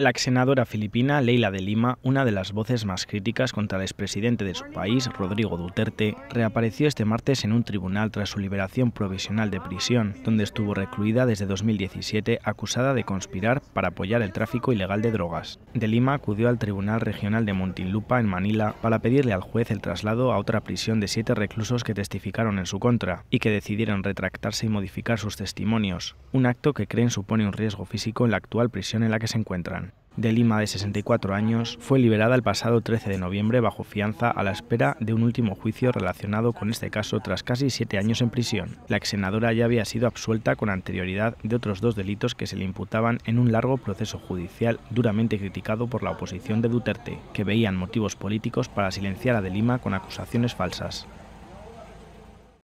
La ex senadora filipina Leila de Lima, una de las voces más críticas contra el expresidente de su país, Rodrigo Duterte, reapareció este martes en un tribunal tras su liberación provisional de prisión, donde estuvo recluida desde 2017 acusada de conspirar para apoyar el tráfico ilegal de drogas. De Lima acudió al Tribunal Regional de Montinlupa, en Manila, para pedirle al juez el traslado a otra prisión de siete reclusos que testificaron en su contra y que decidieron retractarse y modificar sus testimonios, un acto que creen supone un riesgo físico en la actual prisión en la que se encuentran de Lima, de 64 años, fue liberada el pasado 13 de noviembre bajo fianza a la espera de un último juicio relacionado con este caso tras casi siete años en prisión. La exsenadora ya había sido absuelta con anterioridad de otros dos delitos que se le imputaban en un largo proceso judicial duramente criticado por la oposición de Duterte, que veían motivos políticos para silenciar a De Lima con acusaciones falsas.